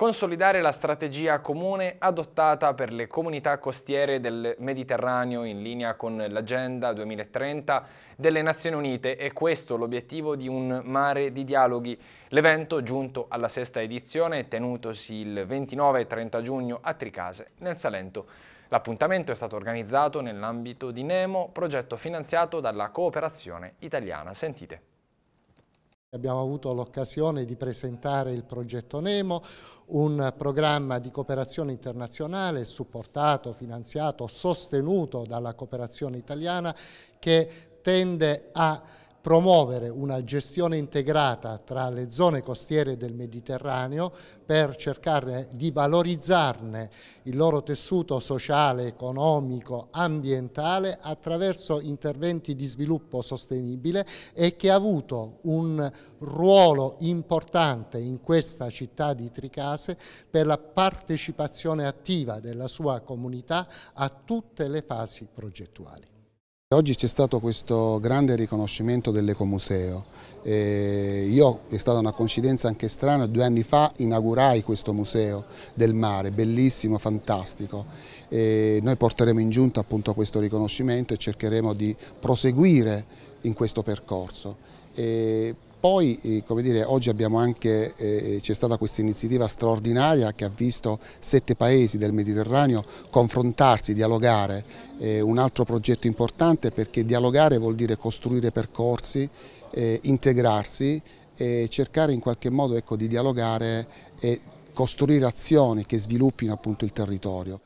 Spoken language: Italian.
consolidare la strategia comune adottata per le comunità costiere del Mediterraneo in linea con l'Agenda 2030 delle Nazioni Unite e questo l'obiettivo di un mare di dialoghi. L'evento, giunto alla sesta edizione, tenutosi il 29 e 30 giugno a Tricase, nel Salento. L'appuntamento è stato organizzato nell'ambito di Nemo, progetto finanziato dalla cooperazione italiana. Sentite. Abbiamo avuto l'occasione di presentare il progetto Nemo, un programma di cooperazione internazionale supportato, finanziato, sostenuto dalla cooperazione italiana che tende a promuovere una gestione integrata tra le zone costiere del Mediterraneo per cercare di valorizzarne il loro tessuto sociale, economico, ambientale attraverso interventi di sviluppo sostenibile e che ha avuto un ruolo importante in questa città di Tricase per la partecipazione attiva della sua comunità a tutte le fasi progettuali. Oggi c'è stato questo grande riconoscimento dell'Ecomuseo. Eh, io è stata una coincidenza anche strana, due anni fa inaugurai questo museo del mare, bellissimo, fantastico. Eh, noi porteremo in giunta appunto questo riconoscimento e cercheremo di proseguire in questo percorso. Eh, poi, eh, come dire, oggi abbiamo anche, eh, c'è stata questa iniziativa straordinaria che ha visto sette paesi del Mediterraneo confrontarsi, dialogare, eh, un altro progetto importante perché dialogare vuol dire costruire percorsi, eh, integrarsi e cercare in qualche modo ecco, di dialogare e costruire azioni che sviluppino appunto il territorio.